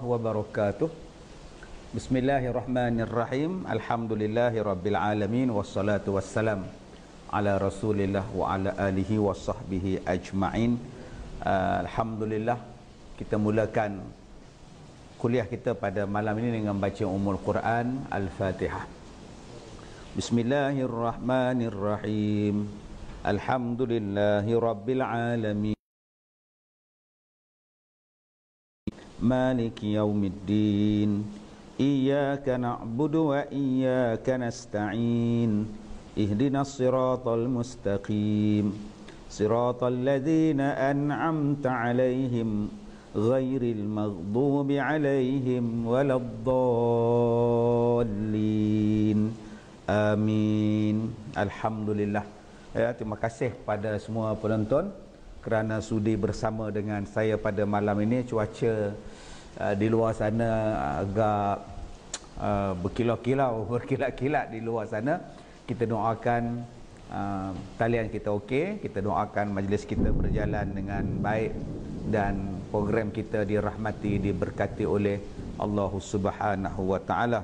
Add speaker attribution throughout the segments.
Speaker 1: warahmatullahi wabarakatuh Bismillahirrahmanirrahim Alhamdulillahirrabbilalamin Wassalatu wassalam Ala rasulillah wa ala alihi wa sahbihi ajma'in ah, Alhamdulillah Kita mulakan kuliah kita pada malam ini dengan baca umul Quran Al-Fatihah Bismillahirrahmanirrahim Alhamdulillahirrabbilalamin مالك يوم الدين إياك نعبد وإياك نستعين اهدنا الصراط المستقيم صراط الذين أنعمت عليهم غير المغضوب عليهم ولا الضالين آمين الحمد لله Ya, terima kasih pada semua penonton kerana sudi bersama dengan saya pada malam ini cuaca uh, di luar sana agak uh, berkilau-kilau berkilat-kilat di luar sana kita doakan uh, talian kita okey kita doakan majlis kita berjalan dengan baik dan program kita dirahmati diberkati oleh Allah Subhanahu wa taala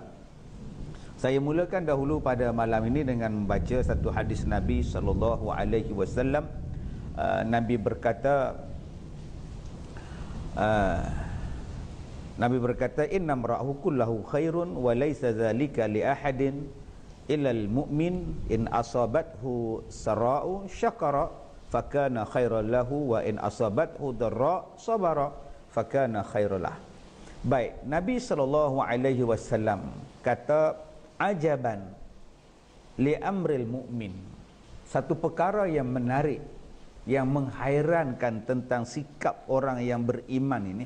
Speaker 1: saya mulakan dahulu pada malam ini dengan membaca satu hadis Nabi sallallahu alaihi wasallam Ah, Nabi berkata uh, Nabi berkata innam ra'ahu kullahu khairun wa laysa zalika li ahadin illa al-mu'min in asabathu sara'u syakara fakana khairan lahu wa in asabathu darra sabara fakana khairalah Baik Nabi sallallahu alaihi wasallam kata ajaban li amril mu'min satu perkara yang menarik yang menghairankan tentang sikap orang yang beriman ini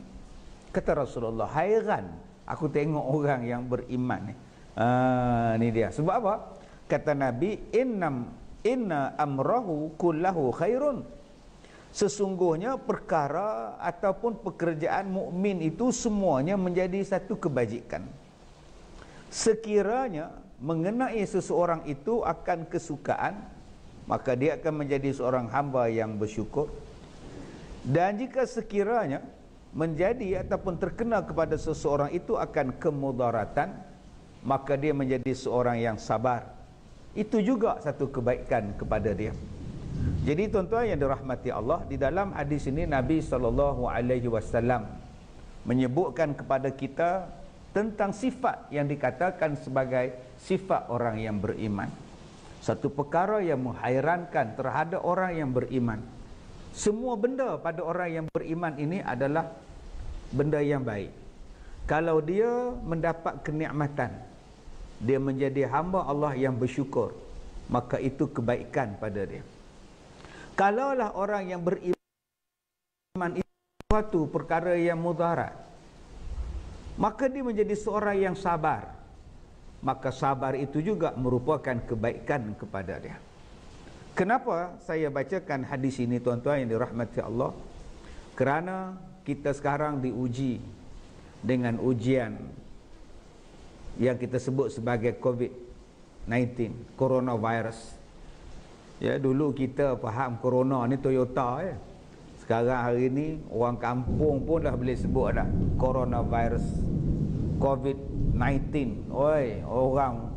Speaker 1: kata Rasulullah hairan aku tengok orang yang beriman ni ah ni dia sebab apa kata nabi innam inna amrahu kullahu khairun sesungguhnya perkara ataupun pekerjaan mukmin itu semuanya menjadi satu kebajikan sekiranya mengenai seseorang itu akan kesukaan maka dia akan menjadi seorang hamba yang bersyukur dan jika sekiranya menjadi ataupun terkena kepada seseorang itu akan kemudaratan maka dia menjadi seorang yang sabar itu juga satu kebaikan kepada dia jadi tuan-tuan yang dirahmati Allah di dalam hadis ini Nabi saw menyebutkan kepada kita tentang sifat yang dikatakan sebagai sifat orang yang beriman. Satu perkara yang menghairankan terhadap orang yang beriman. Semua benda pada orang yang beriman ini adalah benda yang baik. Kalau dia mendapat kenikmatan, dia menjadi hamba Allah yang bersyukur, maka itu kebaikan pada dia. Kalaulah orang yang beriman itu suatu perkara yang mudarat, maka dia menjadi seorang yang sabar maka sabar itu juga merupakan kebaikan kepada dia. Kenapa saya bacakan hadis ini tuan-tuan yang dirahmati Allah? Kerana kita sekarang diuji dengan ujian yang kita sebut sebagai COVID-19, coronavirus. Ya, dulu kita faham corona ni Toyota ya. Sekarang hari ini orang kampung pun dah boleh sebut ada coronavirus. COVID-19 Oi, orang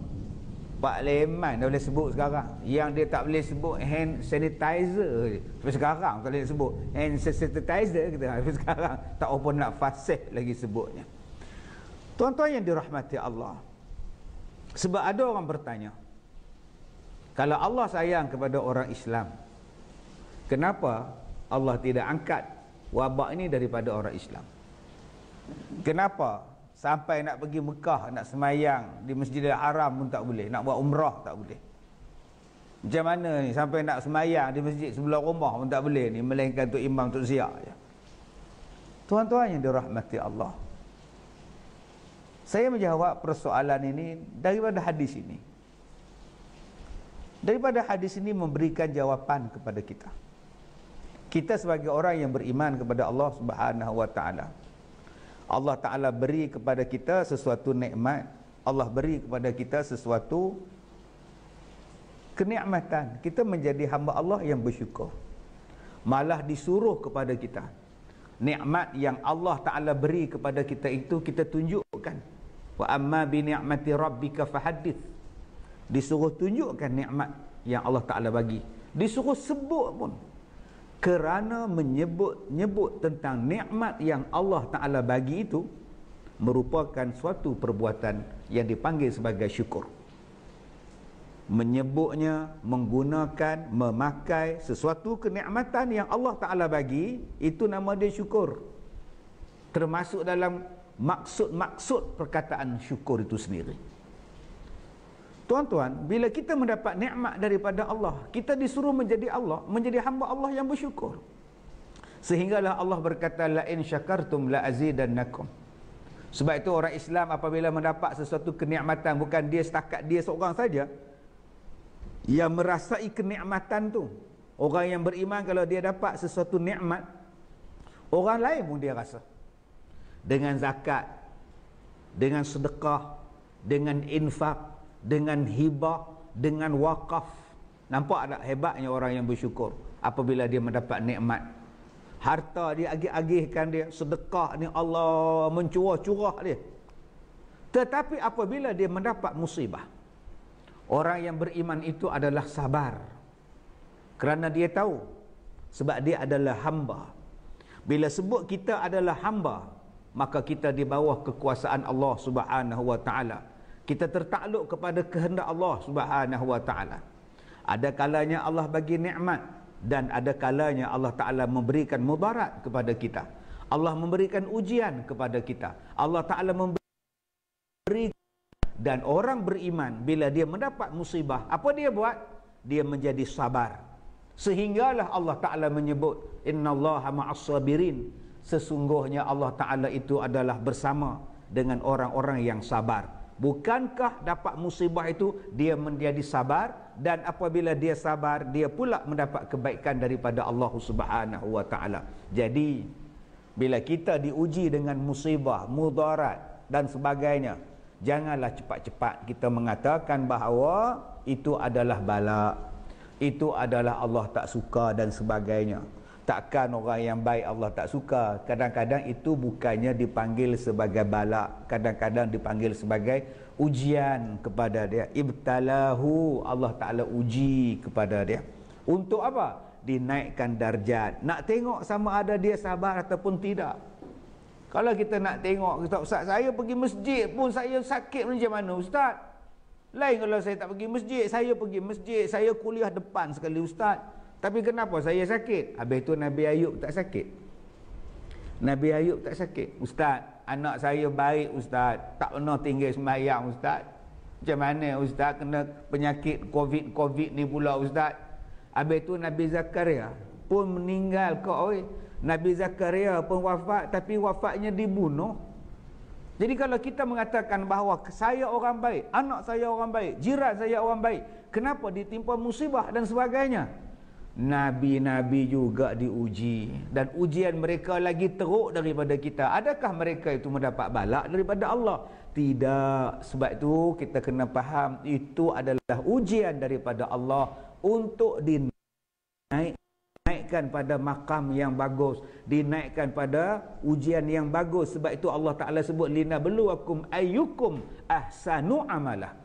Speaker 1: Pak Leman dah boleh sebut sekarang yang dia tak boleh sebut hand sanitizer tapi sekarang tak boleh sebut hand sanitizer kita tapi sekarang tak open nak fasih lagi sebutnya tuan-tuan yang dirahmati Allah sebab ada orang bertanya kalau Allah sayang kepada orang Islam kenapa Allah tidak angkat wabak ini daripada orang Islam kenapa Sampai nak pergi Mekah, nak semayang di Masjidil Haram pun tak boleh. Nak buat umrah tak boleh. Macam mana ni? Sampai nak semayang di masjid sebelah rumah pun tak boleh ni. Melainkan tu imam, tu siak. je. Tuan-tuan yang dirahmati Allah. Saya menjawab persoalan ini daripada hadis ini. Daripada hadis ini memberikan jawapan kepada kita. Kita sebagai orang yang beriman kepada Allah Subhanahu Wa Allah Ta'ala beri kepada kita sesuatu nikmat Allah beri kepada kita sesuatu kenikmatan kita menjadi hamba Allah yang bersyukur malah disuruh kepada kita nikmat yang Allah Taala beri kepada kita itu kita tunjukkan wa amma bi ni'mati rabbika fahaddith disuruh tunjukkan nikmat yang Allah Taala bagi disuruh sebut pun kerana menyebut-nyebut tentang nikmat yang Allah Taala bagi itu merupakan suatu perbuatan yang dipanggil sebagai syukur. Menyebutnya, menggunakan, memakai sesuatu kenikmatan yang Allah Taala bagi itu nama dia syukur. Termasuk dalam maksud-maksud perkataan syukur itu sendiri. Tuan-tuan, bila kita mendapat nikmat daripada Allah, kita disuruh menjadi Allah, menjadi hamba Allah yang bersyukur. Sehinggalah Allah berkata la in syakartum la azidannakum. Sebab itu orang Islam apabila mendapat sesuatu kenikmatan bukan dia setakat dia seorang saja yang merasai kenikmatan tu. Orang yang beriman kalau dia dapat sesuatu nikmat orang lain pun dia rasa. Dengan zakat, dengan sedekah, dengan infak, dengan hibah, dengan wakaf. Nampak tak hebatnya orang yang bersyukur apabila dia mendapat nikmat. Harta dia agih-agihkan dia, sedekah ni Allah mencurah-curah dia. Tetapi apabila dia mendapat musibah, orang yang beriman itu adalah sabar. Kerana dia tahu, sebab dia adalah hamba. Bila sebut kita adalah hamba, maka kita di bawah kekuasaan Allah Subhanahu Wa Taala kita tertakluk kepada kehendak Allah Subhanahu wa taala ada kalanya Allah bagi nikmat dan ada kalanya Allah taala memberikan mudarat kepada kita Allah memberikan ujian kepada kita Allah taala memberi dan orang beriman bila dia mendapat musibah apa dia buat dia menjadi sabar sehinggalah Allah taala menyebut innallaha ma'as sabirin sesungguhnya Allah taala itu adalah bersama dengan orang-orang yang sabar Bukankah dapat musibah itu dia menjadi sabar dan apabila dia sabar dia pula mendapat kebaikan daripada Allah Subhanahu wa taala. Jadi bila kita diuji dengan musibah, mudarat dan sebagainya, janganlah cepat-cepat kita mengatakan bahawa itu adalah balak, itu adalah Allah tak suka dan sebagainya takkan orang yang baik Allah tak suka kadang-kadang itu bukannya dipanggil sebagai balak kadang-kadang dipanggil sebagai ujian kepada dia ibtalahu Allah taala uji kepada dia untuk apa dinaikkan darjat nak tengok sama ada dia sabar ataupun tidak kalau kita nak tengok kita ustaz saya pergi masjid pun saya sakit macam mana ustaz lain kalau saya tak pergi masjid saya pergi masjid saya kuliah depan sekali ustaz tapi kenapa saya sakit? Habis tu Nabi Ayub tak sakit. Nabi Ayub tak sakit. Ustaz, anak saya baik Ustaz. Tak pernah tinggal semayang Ustaz. Macam mana Ustaz kena penyakit COVID-COVID ni pula Ustaz? Habis tu Nabi Zakaria pun meninggal kau. Oi. Nabi Zakaria pun wafat tapi wafatnya dibunuh. Jadi kalau kita mengatakan bahawa saya orang baik, anak saya orang baik, jiran saya orang baik, kenapa ditimpa musibah dan sebagainya? Nabi-Nabi juga diuji Dan ujian mereka lagi teruk daripada kita Adakah mereka itu mendapat balak daripada Allah? Tidak Sebab itu kita kena faham Itu adalah ujian daripada Allah Untuk dinaikkan pada makam yang bagus Dinaikkan pada ujian yang bagus Sebab itu Allah Ta'ala sebut Lina beluakum ayyukum ahsanu amalah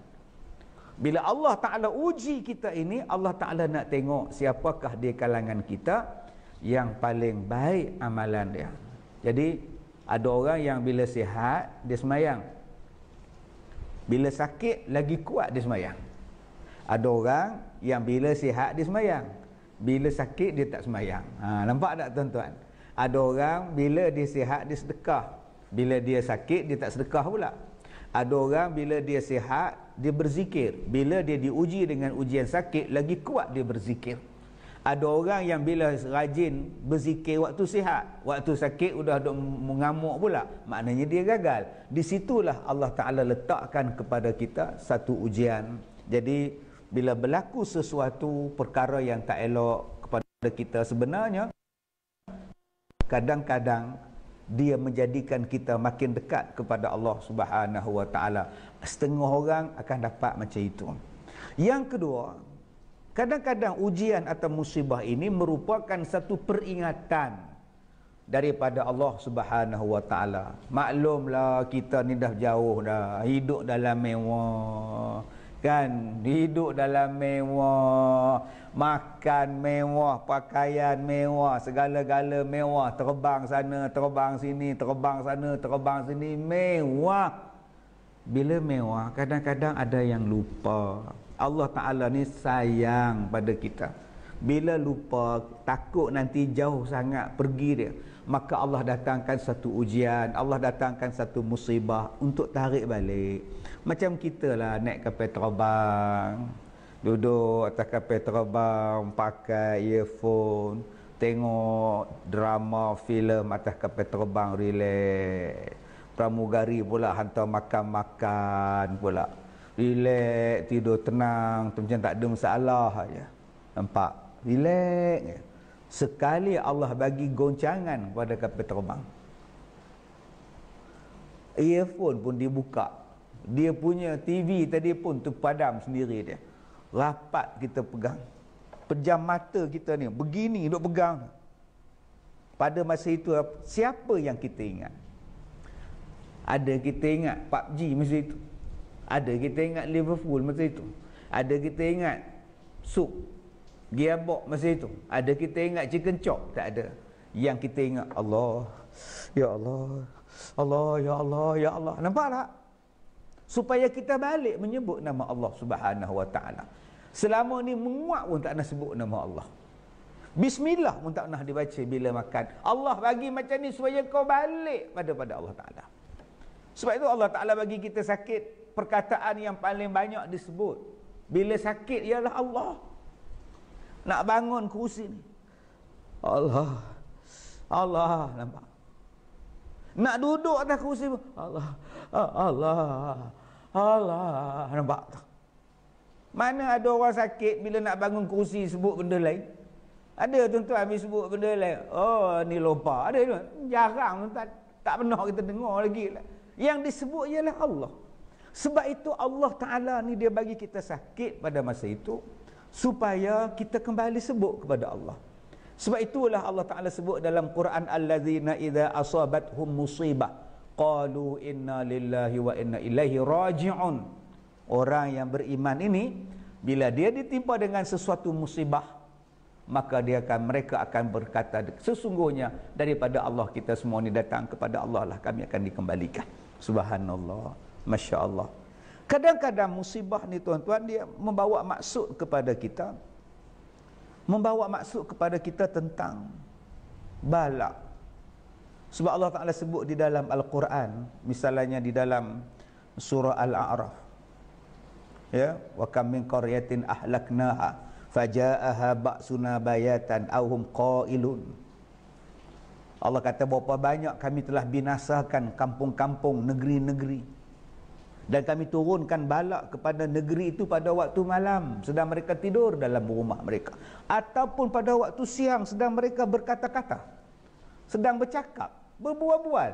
Speaker 1: bila Allah Ta'ala uji kita ini, Allah Ta'ala nak tengok siapakah di kalangan kita yang paling baik amalan dia. Jadi, ada orang yang bila sihat, dia semayang. Bila sakit, lagi kuat dia semayang. Ada orang yang bila sihat, dia semayang. Bila sakit, dia tak semayang. Ha, nampak tak tuan-tuan? Ada orang bila dia sihat, dia sedekah. Bila dia sakit, dia tak sedekah pula. Ada orang bila dia sihat, dia berzikir. Bila dia diuji dengan ujian sakit, lagi kuat dia berzikir. Ada orang yang bila rajin berzikir waktu sihat, waktu sakit sudah mengamuk pula. Maknanya dia gagal. Di situlah Allah Ta'ala letakkan kepada kita satu ujian. Jadi bila berlaku sesuatu perkara yang tak elok kepada kita sebenarnya, kadang-kadang dia menjadikan kita makin dekat kepada Allah Subhanahu Wa Taala. Setengah orang akan dapat macam itu. Yang kedua, kadang-kadang ujian atau musibah ini merupakan satu peringatan daripada Allah Subhanahu Wa Taala. Maklumlah kita ni dah jauh dah hidup dalam mewah kan hidup dalam mewah makan mewah pakaian mewah segala-gala mewah terbang sana terbang sini terbang sana terbang sini mewah bila mewah kadang-kadang ada yang lupa Allah Taala ni sayang pada kita bila lupa takut nanti jauh sangat pergi dia maka Allah datangkan satu ujian Allah datangkan satu musibah untuk tarik balik macam kita lah naik kapal terbang Duduk atas kapal terbang Pakai earphone Tengok drama, filem atas kapal terbang Relax Pramugari pula hantar makan-makan pula Relax, tidur tenang Macam tak ada masalah ya, Nampak? Relax Sekali Allah bagi goncangan pada kapal terbang Earphone pun dibuka dia punya TV tadi pun terpadam sendiri dia. Rapat kita pegang. Pejam mata kita ni. Begini duduk pegang. Pada masa itu siapa yang kita ingat? Ada kita ingat PUBG masa itu. Ada kita ingat Liverpool masa itu. Ada kita ingat Sup. Gearbox masa itu. Ada kita ingat Chicken Chop. Tak ada. Yang kita ingat Allah. Ya Allah. Allah. Ya Allah. Ya Allah. Nampak tak? supaya kita balik menyebut nama Allah Subhanahu Wa Taala. Selama ni menguap pun tak nak sebut nama Allah. Bismillah pun tak nak dibaca bila makan. Allah bagi macam ni supaya kau balik pada pada Allah Taala. Sebab itu Allah Taala bagi kita sakit perkataan yang paling banyak disebut. Bila sakit ialah Allah. Nak bangun kerusi ni. Allah. Allah nampak. Nak duduk atas kerusi Allah. Allah. Allah nampak tu. Mana ada orang sakit bila nak bangun kursi sebut benda lain? Ada tuan-tuan ambil sebut benda lain. Oh, ni lupa. Ada tu. Jarang tuan-tuan. Tak pernah kita dengar lagi. Lah. Yang disebut ialah Allah. Sebab itu Allah Ta'ala ni dia bagi kita sakit pada masa itu. Supaya kita kembali sebut kepada Allah. Sebab itulah Allah Ta'ala sebut dalam Quran. Al-lazina iza asabat hum musibah qalu inna lillahi wa inna ilaihi raji'un orang yang beriman ini bila dia ditimpa dengan sesuatu musibah maka dia akan mereka akan berkata sesungguhnya daripada Allah kita semua ini datang kepada Allah lah kami akan dikembalikan subhanallah masyaallah kadang-kadang musibah ni tuan-tuan dia membawa maksud kepada kita membawa maksud kepada kita tentang balak sebab Allah Ta'ala sebut di dalam Al-Quran Misalnya di dalam surah Al-A'raf Ya Wa kam min karyatin ahlaknaha Faja'aha ba'suna bayatan Awhum qailun Allah kata berapa banyak kami telah binasakan kampung-kampung, negeri-negeri. Dan kami turunkan balak kepada negeri itu pada waktu malam. Sedang mereka tidur dalam rumah mereka. Ataupun pada waktu siang sedang mereka berkata-kata. Sedang bercakap berbual-bual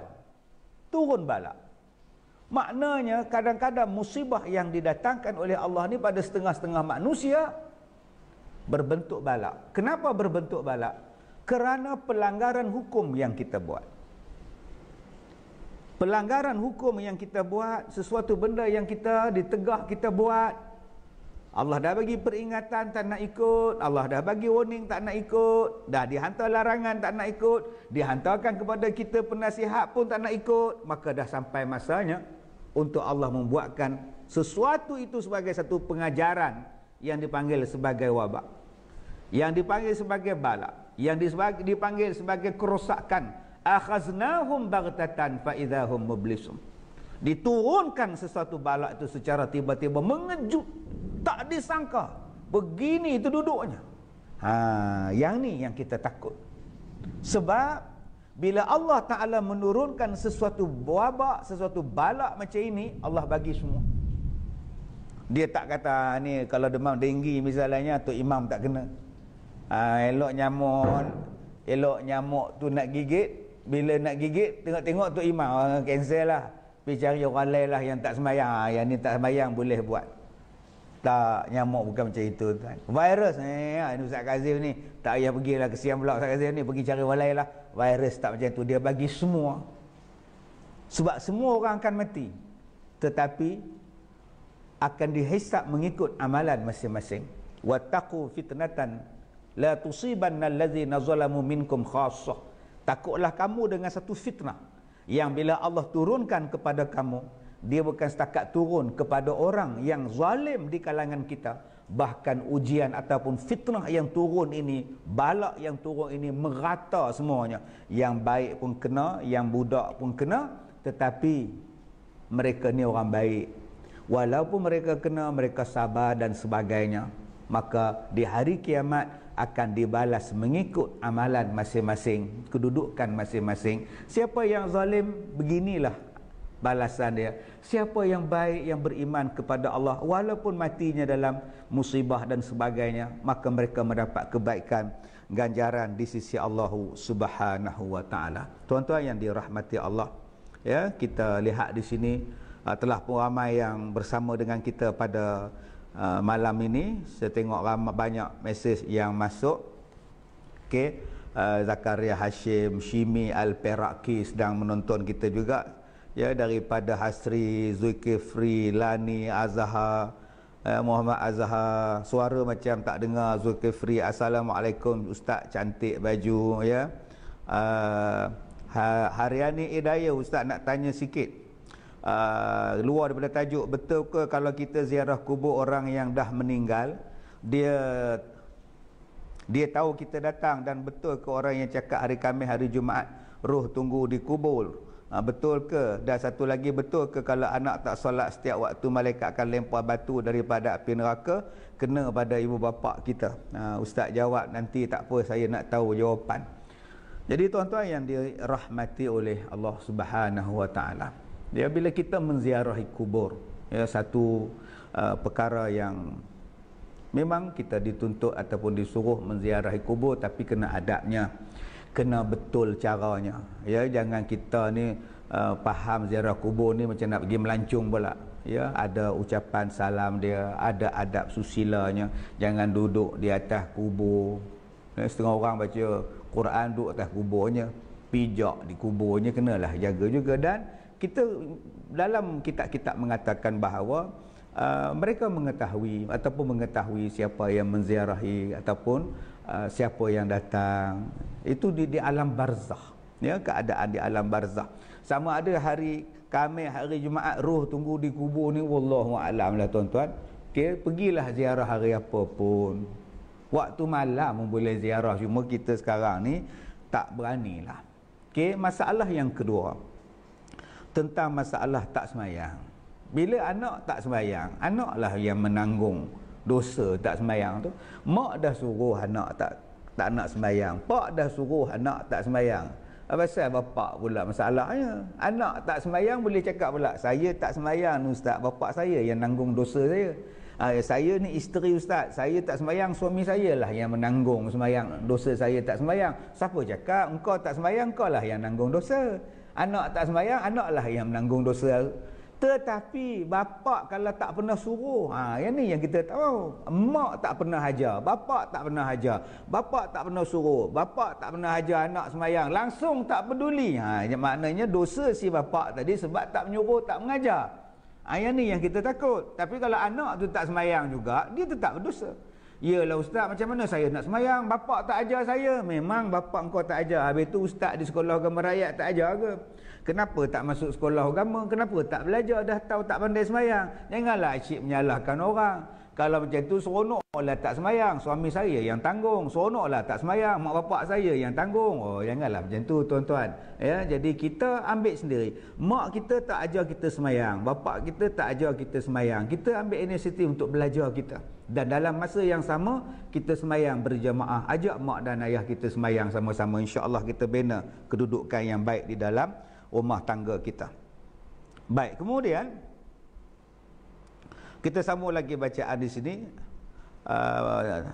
Speaker 1: turun bala maknanya kadang-kadang musibah yang didatangkan oleh Allah ni pada setengah-setengah manusia berbentuk bala kenapa berbentuk bala kerana pelanggaran hukum yang kita buat pelanggaran hukum yang kita buat sesuatu benda yang kita ditegah kita buat Allah dah bagi peringatan tak nak ikut. Allah dah bagi warning tak nak ikut. Dah dihantar larangan tak nak ikut. Dihantarkan kepada kita penasihat pun tak nak ikut. Maka dah sampai masanya untuk Allah membuatkan sesuatu itu sebagai satu pengajaran yang dipanggil sebagai wabak. Yang dipanggil sebagai balak. Yang dipanggil sebagai kerosakan. Akhaznahum baghtatan fa'idahum mublisum. Diturunkan sesuatu balak itu secara tiba-tiba mengejut. Tak disangka. Begini itu duduknya. Ha, yang ni yang kita takut. Sebab bila Allah Ta'ala menurunkan sesuatu wabak, sesuatu balak macam ini, Allah bagi semua. Dia tak kata ni kalau demam denggi misalnya atau imam tak kena. Ha, elok nyamuk, elok nyamuk tu nak gigit. Bila nak gigit, tengok-tengok tu imam. Ha, cancel lah. Pergi cari orang lain lah yang tak sembahyang. Ha, yang ni tak sembahyang boleh buat. Tak, nyamuk bukan macam itu. Tuan. Virus ni, eh, ya, ini Ustaz Kazim ni. Tak payah pergi lah, kesian pula Ustaz Kazim ni. Pergi cari orang lain lah. Virus tak macam itu. Dia bagi semua. Sebab semua orang akan mati. Tetapi, akan dihisap mengikut amalan masing-masing. Wattaku fitnatan la tusibanna allazina zalamu minkum khassah. Takutlah kamu dengan satu fitnah yang bila Allah turunkan kepada kamu dia bukan setakat turun kepada orang yang zalim di kalangan kita bahkan ujian ataupun fitnah yang turun ini balak yang turun ini merata semuanya yang baik pun kena yang budak pun kena tetapi mereka ni orang baik walaupun mereka kena mereka sabar dan sebagainya maka di hari kiamat akan dibalas mengikut amalan masing-masing, kedudukan masing-masing. Siapa yang zalim, beginilah balasan dia. Siapa yang baik, yang beriman kepada Allah, walaupun matinya dalam musibah dan sebagainya, maka mereka mendapat kebaikan ganjaran di sisi Allah Subhanahu wa taala. Tuan-tuan yang dirahmati Allah, ya, kita lihat di sini uh, telah pun ramai yang bersama dengan kita pada Ah, malam ini saya tengok ramai banyak mesej yang masuk okey uh, Zakaria Hashim Shimi Al Peraki sedang menonton kita juga ya daripada Hasri Zulkifri Lani Azhar uh, Muhammad Azhar suara macam tak dengar Zulkifri Assalamualaikum ustaz cantik baju ya uh, Haryani Hidayah ustaz nak tanya sikit uh, luar daripada tajuk betul ke kalau kita ziarah kubur orang yang dah meninggal dia dia tahu kita datang dan betul ke orang yang cakap hari Khamis hari Jumaat roh tunggu di kubur uh, betul ke dan satu lagi betul ke kalau anak tak solat setiap waktu malaikat akan lempar batu daripada api neraka kena pada ibu bapa kita uh, ustaz jawab nanti tak apa saya nak tahu jawapan jadi tuan-tuan yang dirahmati oleh Allah Subhanahu Wa Taala. Ya bila kita menziarahi kubur, ya satu uh, perkara yang memang kita dituntut ataupun disuruh menziarahi kubur tapi kena adabnya. Kena betul caranya. Ya jangan kita ni uh, faham ziarah kubur ni macam nak pergi melancung pula. Ya ada ucapan salam dia, ada adab susilanya. Jangan duduk di atas kubur. Ya, setengah orang baca Quran duduk atas kuburnya pijak di kuburnya kenalah jaga juga dan kita dalam kitab-kitab mengatakan bahawa uh, mereka mengetahui ataupun mengetahui siapa yang menziarahi ataupun uh, siapa yang datang itu di, di alam barzah ya keadaan di alam barzah sama ada hari kami hari Jumaat roh tunggu di kubur ni wallahu alam lah tuan-tuan okay, pergilah ziarah hari apa pun waktu malam pun boleh ziarah cuma kita sekarang ni tak beranilah okay, masalah yang kedua tentang masalah tak semayang bila anak tak semayang anaklah yang menanggung dosa tak semayang tu mak dah suruh anak tak tak nak semayang pak dah suruh anak tak semayang apa pasal bapak pula masalahnya anak tak semayang boleh cakap pula saya tak semayang ustaz bapak saya yang nanggung dosa saya Ha, saya ni isteri ustaz Saya tak semayang Suami saya lah yang menanggung semayang Dosa saya tak semayang Siapa cakap Engkau tak semayang Engkau lah yang nanggung dosa Anak tak sembahyang, lah yang menanggung dosa. Tetapi bapa kalau tak pernah suruh, ha yang ni yang kita tahu. Mak tak pernah hajar, bapa tak pernah hajar, Bapa tak pernah suruh, bapa tak pernah hajar anak sembahyang, langsung tak peduli. Ha maknanya dosa si bapa tadi sebab tak menyuruh, tak mengajar. Ayah ha, ni yang kita takut. Tapi kalau anak tu tak semayang juga, dia tetap berdosa. Yalah ustaz macam mana saya nak semayang Bapak tak ajar saya Memang bapak kau tak ajar Habis tu ustaz di sekolah agama rakyat tak ajar ke Kenapa tak masuk sekolah agama Kenapa tak belajar dah tahu tak pandai semayang Janganlah asyik menyalahkan orang kalau macam tu lah tak semayang. Suami saya yang tanggung. lah tak semayang. Mak bapak saya yang tanggung. Oh janganlah macam tu tuan-tuan. Ya, jadi kita ambil sendiri. Mak kita tak ajar kita semayang. Bapak kita tak ajar kita semayang. Kita ambil inisiatif untuk belajar kita. Dan dalam masa yang sama kita semayang berjamaah Ajak mak dan ayah kita semayang sama-sama. Insya Allah kita bina kedudukan yang baik di dalam rumah tangga kita. Baik kemudian... Kita sambung lagi bacaan di sini. Uh,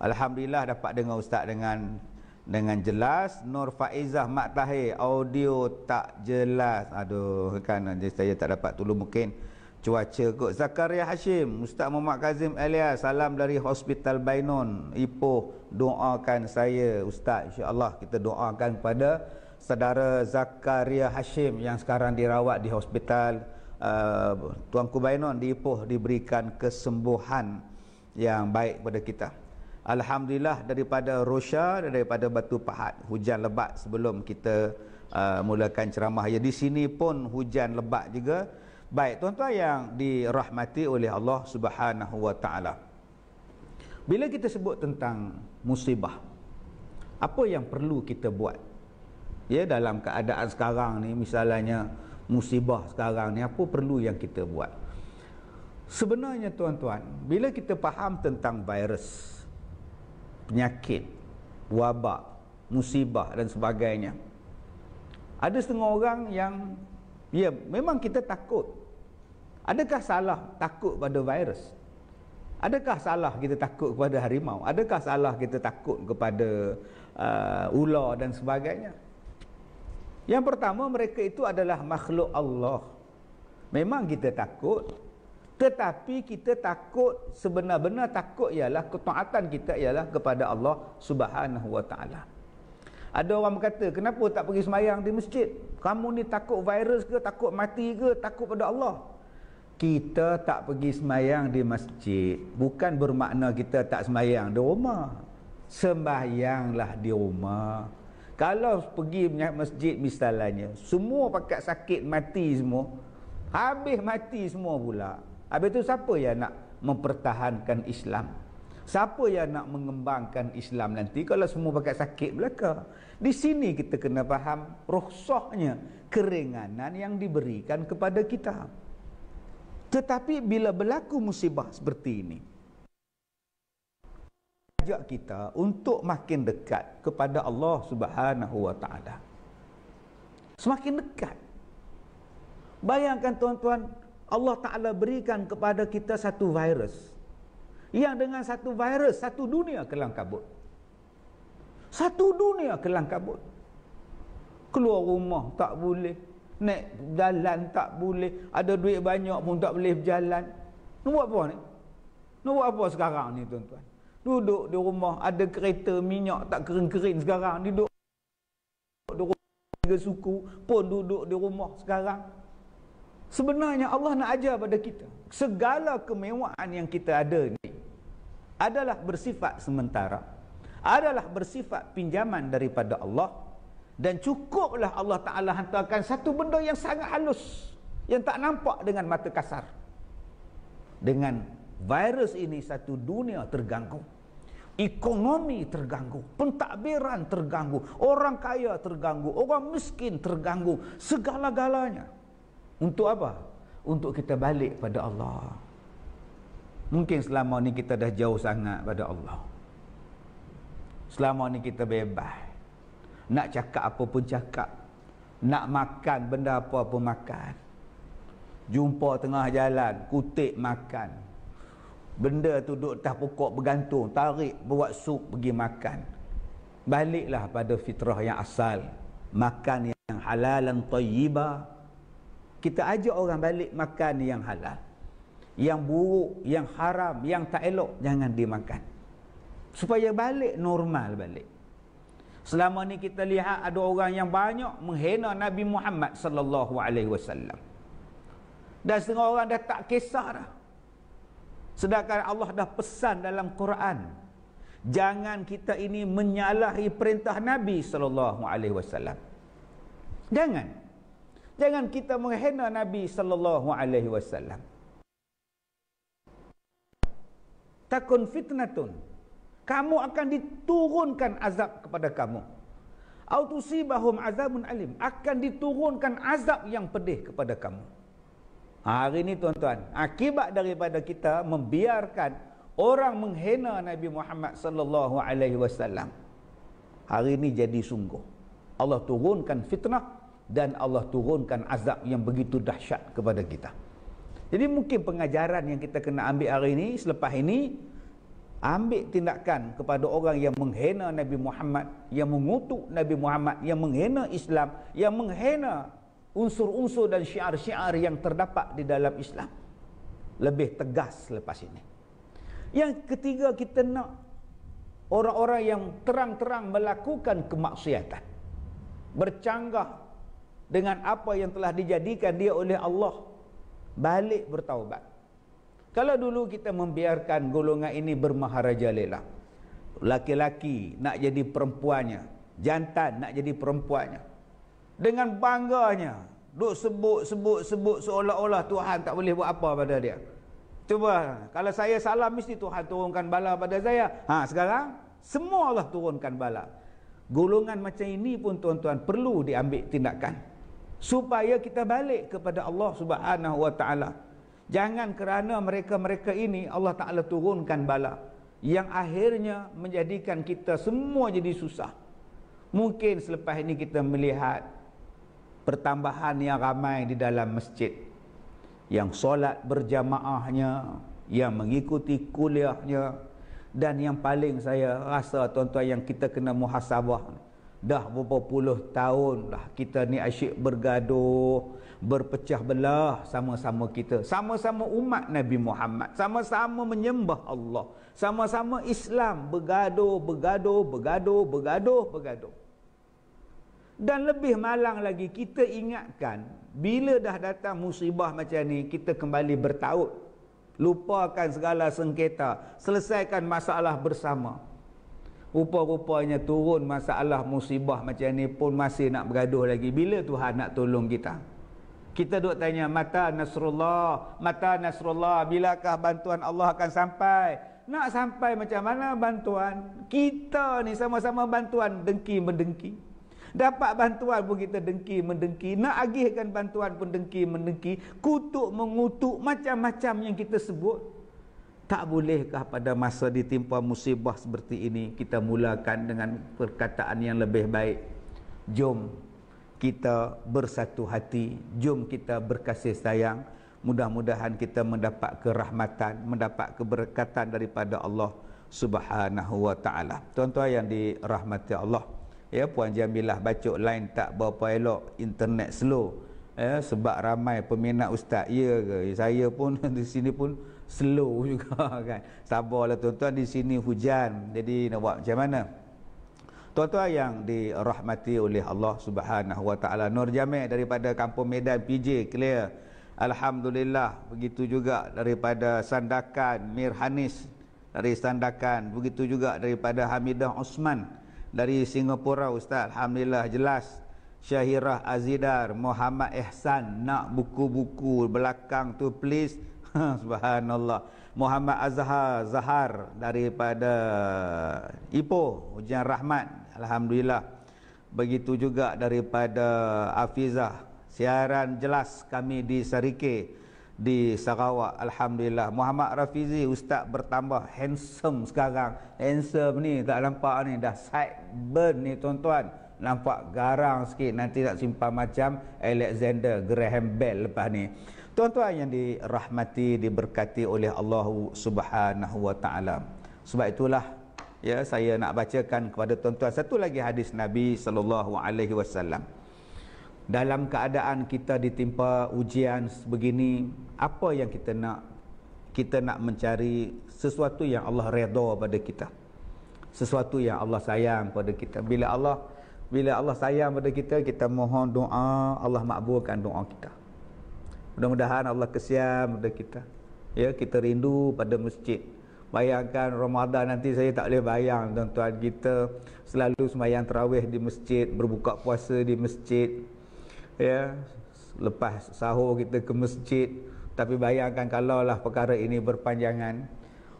Speaker 1: Alhamdulillah dapat dengar ustaz dengan dengan jelas Nur Faizah Mak Tahir audio tak jelas. Aduh kan saya tak dapat tulu mungkin cuaca kot. Zakaria Hashim, Ustaz Muhammad Kazim Elias, salam dari Hospital Bainon, Ipoh. Doakan saya Ustaz, Insya Allah kita doakan kepada saudara Zakaria Hashim yang sekarang dirawat di Hospital Uh, Tuanku Bainon di Ipoh diberikan kesembuhan yang baik pada kita. Alhamdulillah daripada Rosha daripada Batu Pahat hujan lebat sebelum kita uh, mulakan ceramah. Ya di sini pun hujan lebat juga. Baik tuan-tuan yang dirahmati oleh Allah Subhanahu Wa Bila kita sebut tentang musibah, apa yang perlu kita buat? Ya dalam keadaan sekarang ni misalnya musibah sekarang ni apa perlu yang kita buat sebenarnya tuan-tuan bila kita faham tentang virus penyakit wabak musibah dan sebagainya ada setengah orang yang ya memang kita takut adakah salah takut pada virus adakah salah kita takut kepada harimau adakah salah kita takut kepada uh, ular dan sebagainya yang pertama mereka itu adalah makhluk Allah. Memang kita takut tetapi kita takut sebenar-benar takut ialah ketaatan kita ialah kepada Allah Subhanahu Wa Taala. Ada orang berkata, kenapa tak pergi semayang di masjid? Kamu ni takut virus ke, takut mati ke, takut pada Allah? Kita tak pergi semayang di masjid. Bukan bermakna kita tak semayang di rumah. Sembahyanglah di rumah. Kalau pergi punya masjid misalnya Semua pakat sakit mati semua Habis mati semua pula Habis tu siapa yang nak mempertahankan Islam Siapa yang nak mengembangkan Islam nanti Kalau semua pakat sakit belaka Di sini kita kena faham Rukhsahnya keringanan yang diberikan kepada kita Tetapi bila berlaku musibah seperti ini mengajak kita untuk makin dekat kepada Allah Subhanahu Wa Taala. Semakin dekat. Bayangkan tuan-tuan, Allah Taala berikan kepada kita satu virus. Yang dengan satu virus satu dunia kelam kabut. Satu dunia kelam kabut. Keluar rumah tak boleh, naik jalan tak boleh, ada duit banyak pun tak boleh berjalan. Nak buat apa ni? Nak buat apa sekarang ni tuan-tuan? Duduk di rumah ada kereta minyak tak kering-kering sekarang. Duduk di rumah tiga suku pun duduk di rumah sekarang. Sebenarnya Allah nak ajar pada kita. Segala kemewahan yang kita ada ini adalah bersifat sementara. Adalah bersifat pinjaman daripada Allah. Dan cukuplah Allah Ta'ala hantarkan satu benda yang sangat halus. Yang tak nampak dengan mata kasar. Dengan virus ini satu dunia terganggu. Ekonomi terganggu, pentadbiran terganggu, orang kaya terganggu, orang miskin terganggu, segala-galanya. Untuk apa? Untuk kita balik pada Allah. Mungkin selama ini kita dah jauh sangat pada Allah. Selama ini kita bebas. Nak cakap apa pun cakap. Nak makan benda apa pun makan. Jumpa tengah jalan, kutip makan. Benda tu duduk atas pokok bergantung Tarik buat sup pergi makan Baliklah pada fitrah yang asal Makan yang halal dan tayyibah Kita ajak orang balik makan yang halal Yang buruk, yang haram, yang tak elok Jangan dimakan Supaya balik normal balik Selama ni kita lihat ada orang yang banyak menghina Nabi Muhammad sallallahu alaihi wasallam. Dan setengah orang dah tak kisah dah. Sedangkan Allah dah pesan dalam Quran, jangan kita ini menyalahi perintah Nabi sallallahu alaihi wasallam. Jangan. Jangan kita menghina Nabi sallallahu alaihi wasallam. Takun fitnatun. Kamu akan diturunkan azab kepada kamu. Autusibahum azabun alim. Akan diturunkan azab yang pedih kepada kamu. Hari ini tuan-tuan, akibat daripada kita membiarkan orang menghina Nabi Muhammad sallallahu alaihi wasallam. Hari ini jadi sungguh. Allah turunkan fitnah dan Allah turunkan azab yang begitu dahsyat kepada kita. Jadi mungkin pengajaran yang kita kena ambil hari ini selepas ini ambil tindakan kepada orang yang menghina Nabi Muhammad, yang mengutuk Nabi Muhammad, yang menghina Islam, yang menghina unsur-unsur dan syiar-syiar yang terdapat di dalam Islam lebih tegas lepas ini yang ketiga kita nak orang-orang yang terang-terang melakukan kemaksiatan bercanggah dengan apa yang telah dijadikan dia oleh Allah balik bertaubat kalau dulu kita membiarkan golongan ini bermaharaja lelah laki-laki nak jadi perempuannya jantan nak jadi perempuannya dengan bangganya duk sebut sebut sebut seolah-olah Tuhan tak boleh buat apa pada dia cuba kalau saya salah mesti Tuhan turunkan bala pada saya ha sekarang semua Allah turunkan bala golongan macam ini pun tuan-tuan perlu diambil tindakan supaya kita balik kepada Allah Subhanahu wa taala jangan kerana mereka-mereka ini Allah taala turunkan bala yang akhirnya menjadikan kita semua jadi susah mungkin selepas ini kita melihat pertambahan yang ramai di dalam masjid yang solat berjamaahnya yang mengikuti kuliahnya dan yang paling saya rasa tuan-tuan yang kita kena muhasabah dah berapa puluh tahun dah kita ni asyik bergaduh berpecah belah sama-sama kita sama-sama umat Nabi Muhammad sama-sama menyembah Allah sama-sama Islam bergaduh bergaduh bergaduh bergaduh bergaduh dan lebih malang lagi kita ingatkan bila dah datang musibah macam ni kita kembali bertaut. Lupakan segala sengketa, selesaikan masalah bersama. Rupa-rupanya turun masalah musibah macam ni pun masih nak bergaduh lagi bila Tuhan nak tolong kita. Kita duk tanya mata Nasrullah, mata Nasrullah, bilakah bantuan Allah akan sampai? Nak sampai macam mana bantuan? Kita ni sama-sama bantuan dengki mendengki. Dapat bantuan pun kita dengki mendengki Nak agihkan bantuan pun dengki mendengki Kutuk mengutuk macam-macam yang kita sebut Tak bolehkah pada masa ditimpa musibah seperti ini Kita mulakan dengan perkataan yang lebih baik Jom kita bersatu hati Jom kita berkasih sayang Mudah-mudahan kita mendapat kerahmatan Mendapat keberkatan daripada Allah Subhanahu wa ta'ala Tuan-tuan yang dirahmati Allah ya puan Jamilah baca line tak berapa elok internet slow ya sebab ramai peminat ustaz ya ke saya pun di sini pun slow juga kan sabarlah tuan-tuan di sini hujan jadi nak buat macam mana tuan-tuan yang dirahmati oleh Allah Subhanahu Wa Taala Nur Jamil daripada Kampung Medan PJ clear alhamdulillah begitu juga daripada Sandakan Mir Hanis dari Sandakan begitu juga daripada Hamidah Osman dari Singapura Ustaz Alhamdulillah jelas Syahirah Azidar Muhammad Ihsan nak buku-buku belakang tu please Subhanallah Muhammad Azhar Zahar daripada Ipoh Ujian Rahmat Alhamdulillah begitu juga daripada Afizah siaran jelas kami di Sarikeh di Sarawak Alhamdulillah Muhammad Rafizi Ustaz bertambah handsome sekarang handsome ni tak nampak ni dah sideburn ni tuan-tuan nampak garang sikit nanti nak simpan macam Alexander Graham Bell lepas ni tuan-tuan yang dirahmati diberkati oleh Allah Subhanahu Wa Taala. sebab itulah ya saya nak bacakan kepada tuan-tuan satu lagi hadis Nabi Sallallahu Alaihi Wasallam dalam keadaan kita ditimpa ujian sebegini apa yang kita nak kita nak mencari sesuatu yang Allah redha pada kita sesuatu yang Allah sayang pada kita bila Allah bila Allah sayang pada kita kita mohon doa Allah makbulkan doa kita mudah-mudahan Allah kesian pada kita ya kita rindu pada masjid Bayangkan Ramadan nanti saya tak boleh bayang tuan-tuan kita selalu semayang tarawih di masjid, berbuka puasa di masjid, ya lepas sahur kita ke masjid tapi bayangkan kalau lah perkara ini berpanjangan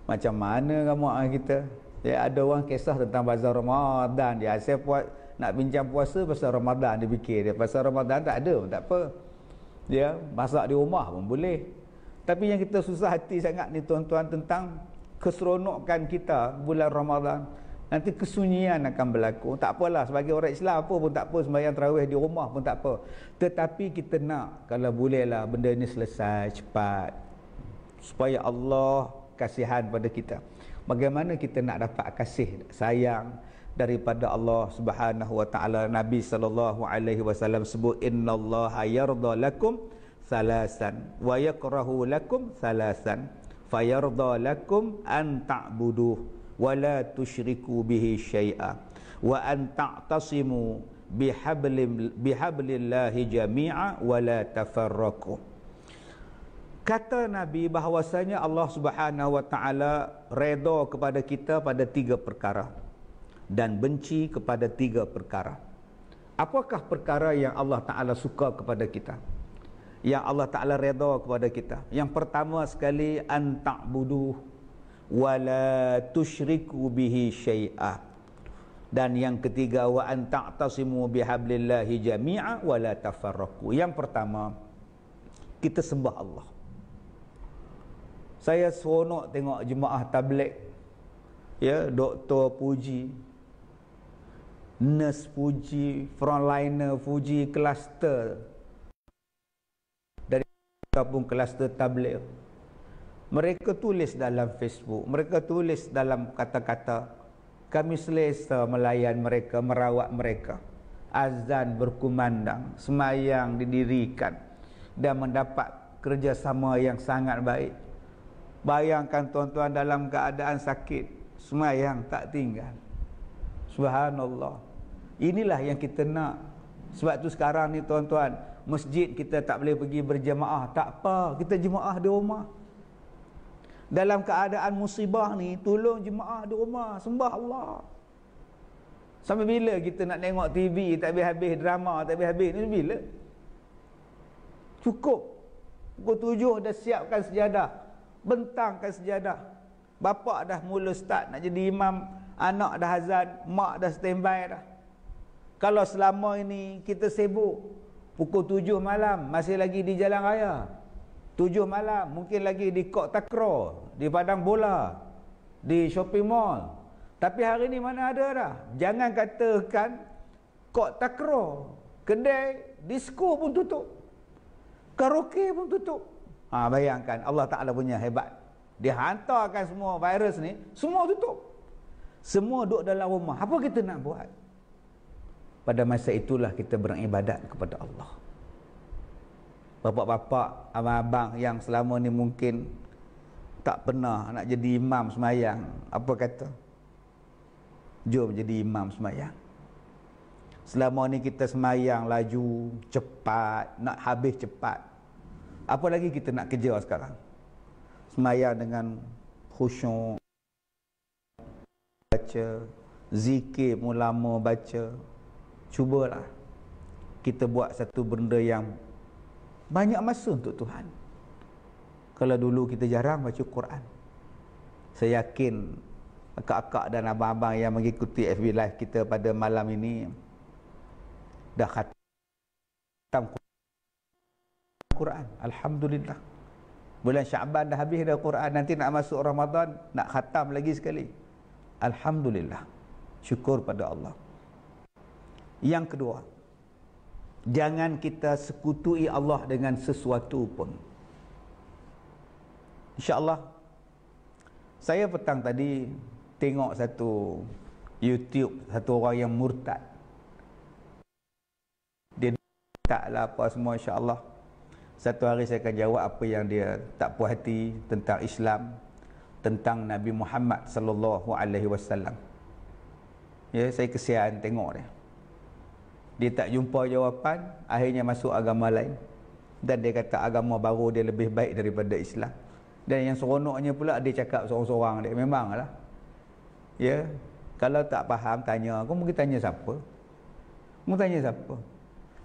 Speaker 1: macam mana ramai ah, kita ya ada orang kisah tentang bazar Ramadan dia asyik buat nak bincang puasa pasal Ramadan dia fikir dia pasal Ramadan tak ada tak apa ya masak di rumah pun boleh tapi yang kita susah hati sangat ni tuan-tuan tentang keseronokan kita bulan Ramadan Nanti kesunyian akan berlaku. Tak apalah sebagai orang Islam apa pun tak apa sembahyang tarawih di rumah pun tak apa. Tetapi kita nak kalau bolehlah benda ini selesai cepat supaya Allah kasihan pada kita. Bagaimana kita nak dapat kasih sayang daripada Allah Subhanahu wa taala Nabi sallallahu alaihi wasallam sebut Inna innallaha yarda lakum salasan wa yakrahu lakum salasan fayarda lakum an ta'buduh wala tusyriku bihi syai'a wa an ta'tasimu bihablim jami'a wala tafarraku kata nabi bahwasanya Allah Subhanahu wa taala redha kepada kita pada tiga perkara dan benci kepada tiga perkara apakah perkara yang Allah taala suka kepada kita yang Allah taala redha kepada kita yang pertama sekali an ta'budu wala tusyriku bihi syai'a dan yang ketiga wa antatasimu bihablillah jami'a wala tafarraqu yang pertama kita sembah Allah saya seronok tengok jemaah tablet ya doktor puji nurse puji frontliner puji Cluster dari ataupun Cluster tablet mereka tulis dalam Facebook, mereka tulis dalam kata-kata kami selesa melayan mereka, merawat mereka. Azan berkumandang, semayang didirikan dan mendapat kerjasama yang sangat baik. Bayangkan tuan-tuan dalam keadaan sakit, semayang tak tinggal. Subhanallah. Inilah yang kita nak. Sebab tu sekarang ni tuan-tuan, masjid kita tak boleh pergi berjemaah. Tak apa, kita jemaah di rumah dalam keadaan musibah ni tolong jemaah di rumah sembah Allah sampai bila kita nak tengok TV tak habis-habis drama tak habis-habis ni bila cukup pukul tujuh dah siapkan sejadah bentangkan sejadah Bapa dah mula start nak jadi imam anak dah azan mak dah standby dah kalau selama ini kita sibuk pukul tujuh malam masih lagi di jalan raya Tujuh malam mungkin lagi di kok takro Di padang bola Di shopping mall Tapi hari ni mana ada dah Jangan katakan kok takro Kedai, disco pun tutup Karaoke pun tutup ha, Bayangkan Allah Ta'ala punya hebat Dia hantarkan semua virus ni Semua tutup Semua duduk dalam rumah Apa kita nak buat? Pada masa itulah kita beribadat kepada Allah bapak-bapak, abang-abang yang selama ni mungkin tak pernah nak jadi imam semayang. Apa kata? Jom jadi imam semayang. Selama ni kita semayang laju, cepat, nak habis cepat. Apa lagi kita nak kerja sekarang? Semayang dengan khusyuk, baca, zikir mula-mula baca. Cubalah kita buat satu benda yang banyak masa untuk Tuhan. Kalau dulu kita jarang baca Quran. Saya yakin kakak akak dan abang-abang yang mengikuti FB Live kita pada malam ini dah khatam Quran. Alhamdulillah. Bulan Syaban dah habis dah Quran. Nanti nak masuk Ramadan, nak khatam lagi sekali. Alhamdulillah. Syukur pada Allah. Yang kedua, Jangan kita sekutui Allah dengan sesuatu pun. InsyaAllah. Saya petang tadi tengok satu YouTube, satu orang yang murtad. Dia taklah apa semua insyaAllah. Satu hari saya akan jawab apa yang dia tak puas hati tentang Islam, tentang Nabi Muhammad sallallahu alaihi wasallam. Ya, saya kesian tengok dia dia tak jumpa jawapan akhirnya masuk agama lain dan dia kata agama baru dia lebih baik daripada Islam dan yang seronoknya pula dia cakap seorang-seorang dia memang lah. ya kalau tak faham tanya aku mungkin tanya siapa mau tanya siapa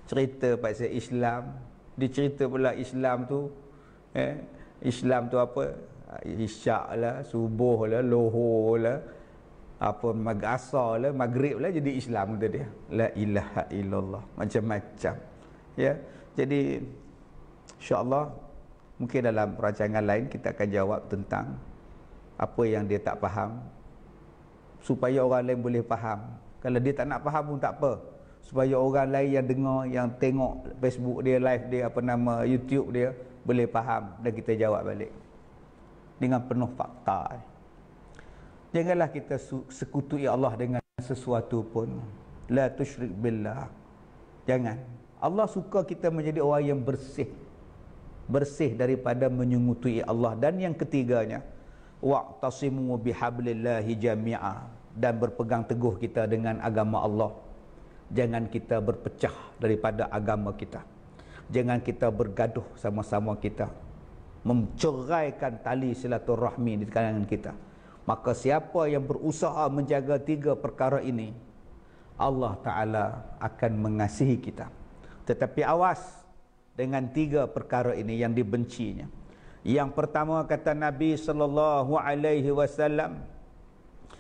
Speaker 1: cerita pasal Islam dia cerita pula Islam tu eh Islam tu apa isyak lah subuh lah lohor lah apa magasar lah maghrib lah jadi Islam tu dia la ilaha illallah macam-macam ya jadi insyaallah mungkin dalam rancangan lain kita akan jawab tentang apa yang dia tak faham supaya orang lain boleh faham kalau dia tak nak faham pun tak apa supaya orang lain yang dengar yang tengok Facebook dia live dia apa nama YouTube dia boleh faham dan kita jawab balik dengan penuh fakta eh janganlah kita sekutui ya Allah dengan sesuatu pun la tusyrik billah jangan Allah suka kita menjadi orang yang bersih bersih daripada menyungutui ya Allah dan yang ketiganya waqtasimu bihablillahi jami'a dan berpegang teguh kita dengan agama Allah jangan kita berpecah daripada agama kita jangan kita bergaduh sama-sama kita menceraikan tali silaturahmi di kalangan kita Maka siapa yang berusaha menjaga tiga perkara ini Allah Ta'ala akan mengasihi kita Tetapi awas dengan tiga perkara ini yang dibencinya Yang pertama kata Nabi Sallallahu Alaihi Wasallam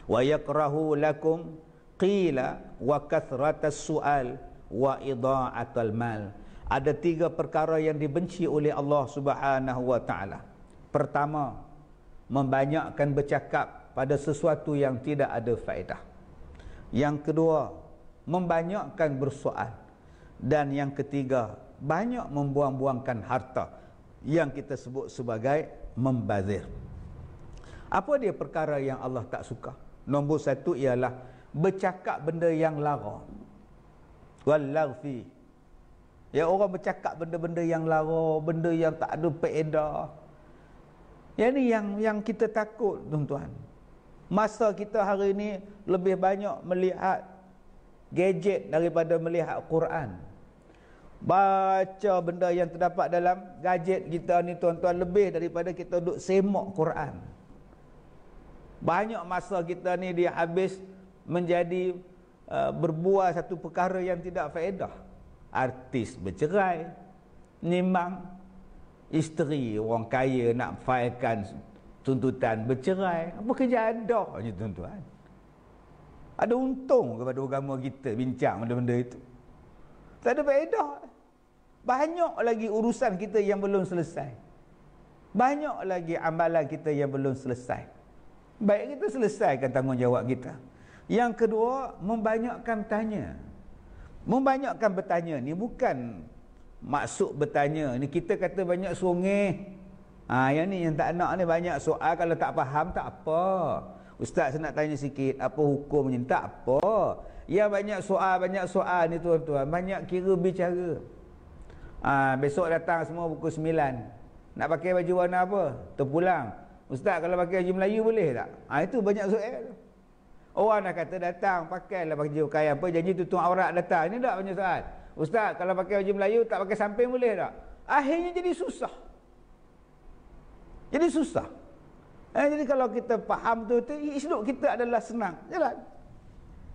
Speaker 1: Wa yakrahu lakum qila wa kathrata su'al wa idha'atul mal ada tiga perkara yang dibenci oleh Allah Subhanahu wa taala. Pertama, membanyakkan bercakap pada sesuatu yang tidak ada faedah. Yang kedua, membanyakkan bersoal. Dan yang ketiga, banyak membuang-buangkan harta yang kita sebut sebagai membazir. Apa dia perkara yang Allah tak suka? Nombor satu ialah bercakap benda yang lara. Wallaghfi. Ya orang bercakap benda-benda yang lara, benda yang tak ada faedah. Yang ni yang yang kita takut tuan-tuan. Masa kita hari ini lebih banyak melihat gadget daripada melihat Quran. Baca benda yang terdapat dalam gadget kita ni tuan-tuan lebih daripada kita duduk semak Quran. Banyak masa kita ni dia habis menjadi uh, berbuah satu perkara yang tidak faedah. Artis bercerai, nimbang isteri orang kaya nak failkan tuntutan bercerai apa kerja ada je oh, tuan-tuan ada untung kepada agama kita bincang benda-benda itu tak ada faedah banyak lagi urusan kita yang belum selesai banyak lagi amalan kita yang belum selesai baik kita selesaikan tanggungjawab kita yang kedua membanyakkan tanya membanyakkan bertanya ni bukan maksud bertanya ni kita kata banyak sungai Ha, yang ni yang tak nak ni banyak soal kalau tak faham tak apa. Ustaz saya nak tanya sikit apa hukumnya tak apa. Ya banyak soal banyak soal ni tuan-tuan banyak kira bicara. Ha, besok datang semua buku 9. Nak pakai baju warna apa? Terpulang. Ustaz kalau pakai baju Melayu boleh tak? Ha, itu banyak soal. Orang oh, nak kata datang pakai. pakailah baju kain apa janji tutup aurat datang. Ini tak banyak soal. Ustaz kalau pakai baju Melayu tak pakai samping boleh tak? Akhirnya jadi susah. Jadi susah. Eh, jadi kalau kita faham tu, isluk kita adalah senang. Jalan.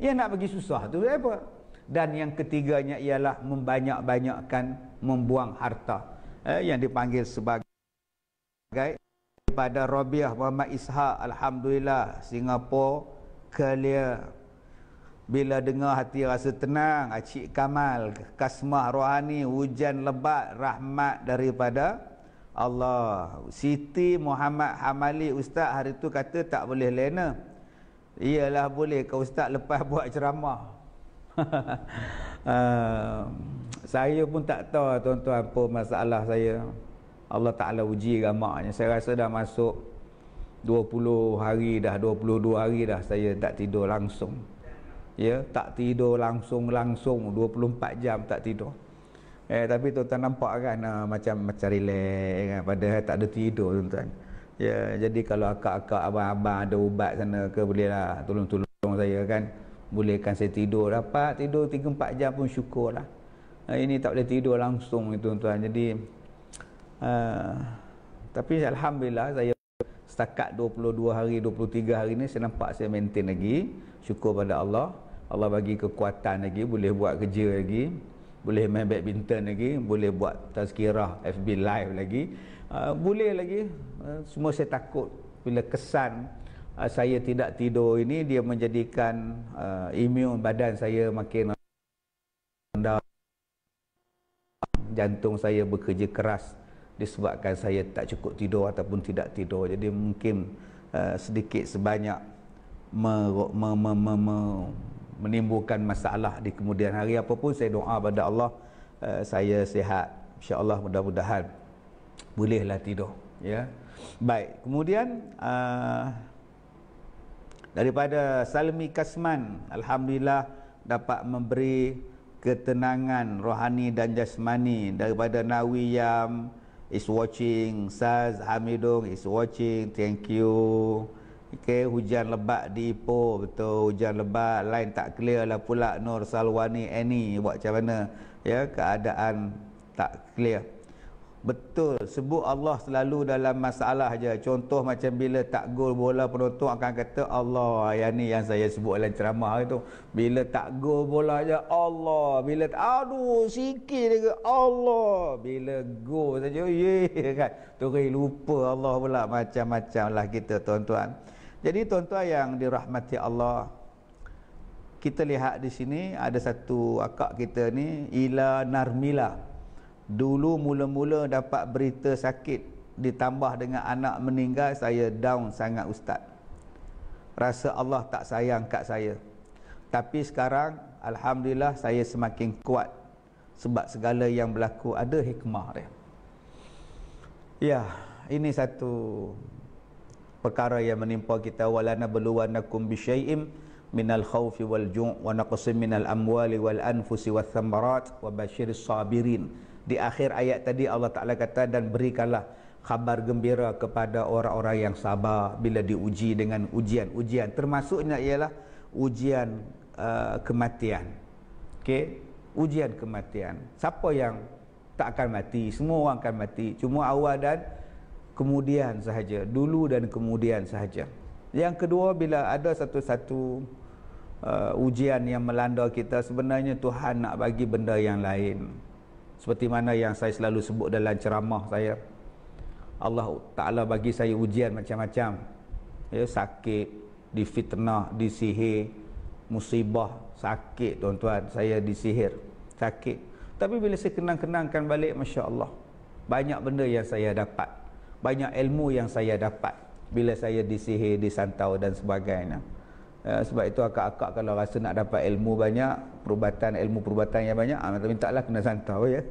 Speaker 1: Yang nak bagi susah tu eh, apa? Dan yang ketiganya ialah membanyak-banyakkan membuang harta. Eh, yang dipanggil sebagai daripada Rabiah Muhammad Ishaq Alhamdulillah Singapura clear bila dengar hati rasa tenang Acik Kamal Kasmah Rohani hujan lebat rahmat daripada Allah Siti Muhammad Hamali Ustaz hari tu kata tak boleh lena Iyalah boleh ke Ustaz lepas buat ceramah uh, Saya pun tak tahu tuan-tuan apa masalah saya Allah Ta'ala uji ramaknya Saya rasa dah masuk 20 hari dah 22 hari dah saya tak tidur langsung Ya, tak tidur langsung-langsung 24 jam tak tidur Eh, tapi tuan-tuan nampak kan uh, macam macam relax kan padahal tak ada tidur tuan-tuan. Ya, jadi kalau akak-akak abang-abang ada ubat sana ke bolehlah tolong-tolong saya kan. Bolehkan saya tidur dapat tidur 3 4 jam pun syukurlah. Uh, eh, ini tak boleh tidur langsung itu tuan-tuan. Jadi uh, tapi alhamdulillah saya setakat 22 hari 23 hari ni saya nampak saya maintain lagi. Syukur pada Allah. Allah bagi kekuatan lagi boleh buat kerja lagi boleh main badminton lagi boleh buat tazkirah FB live lagi uh, boleh lagi uh, semua saya takut bila kesan uh, saya tidak tidur ini dia menjadikan uh, imun badan saya makin rendah jantung saya bekerja keras disebabkan saya tak cukup tidur ataupun tidak tidur jadi mungkin uh, sedikit sebanyak me, me, me, me, me, menimbulkan masalah di kemudian hari apapun saya doa pada Allah uh, saya sihat Allah mudah-mudahan bolehlah tidur ya baik kemudian eh, daripada Salmi Kasman alhamdulillah dapat memberi ketenangan rohani dan jasmani daripada Nawi Yam is watching Saz Hamidong is watching thank you Okay, hujan lebat di Ipoh betul hujan lebat line tak clear lah pula Nur Salwani any buat macam mana ya keadaan tak clear betul sebut Allah selalu dalam masalah aja contoh macam bila tak gol bola penonton akan kata Allah yang ni yang saya sebut dalam ceramah hari tu bila tak gol bola aja Allah bila aduh sikit dia Allah bila gol saja ye kan tu lupa Allah pula macam-macam lah kita tuan-tuan jadi tuan-tuan yang dirahmati Allah kita lihat di sini ada satu akak kita ni Ila Narmila. Dulu mula-mula dapat berita sakit ditambah dengan anak meninggal saya down sangat ustaz. Rasa Allah tak sayang kat saya. Tapi sekarang alhamdulillah saya semakin kuat sebab segala yang berlaku ada hikmah dia. Ya, ini satu perkara yang menimpa kita walana beluwanakum bisyai'im minal khawfi wal ju' wa naqsim minal amwali wal anfusi wal thamarat wa bashiris sabirin di akhir ayat tadi Allah Ta'ala kata dan berikanlah khabar gembira kepada orang-orang yang sabar bila diuji dengan ujian-ujian termasuknya ialah ujian uh, kematian okay? ujian kematian siapa yang tak akan mati semua orang akan mati cuma awal dan kemudian sahaja dulu dan kemudian sahaja yang kedua bila ada satu-satu uh, ujian yang melanda kita sebenarnya Tuhan nak bagi benda yang lain seperti mana yang saya selalu sebut dalam ceramah saya Allah Ta'ala bagi saya ujian macam-macam ya, sakit di sihir, musibah, sakit tuan-tuan saya di sihir, sakit tapi bila saya kenang-kenangkan balik Masya Allah, banyak benda yang saya dapat banyak ilmu yang saya dapat bila saya disihir, disantau dan sebagainya. Ya, sebab itu akak-akak kalau rasa nak dapat ilmu banyak, perubatan ilmu perubatan yang banyak, ah minta lah kena santau ya.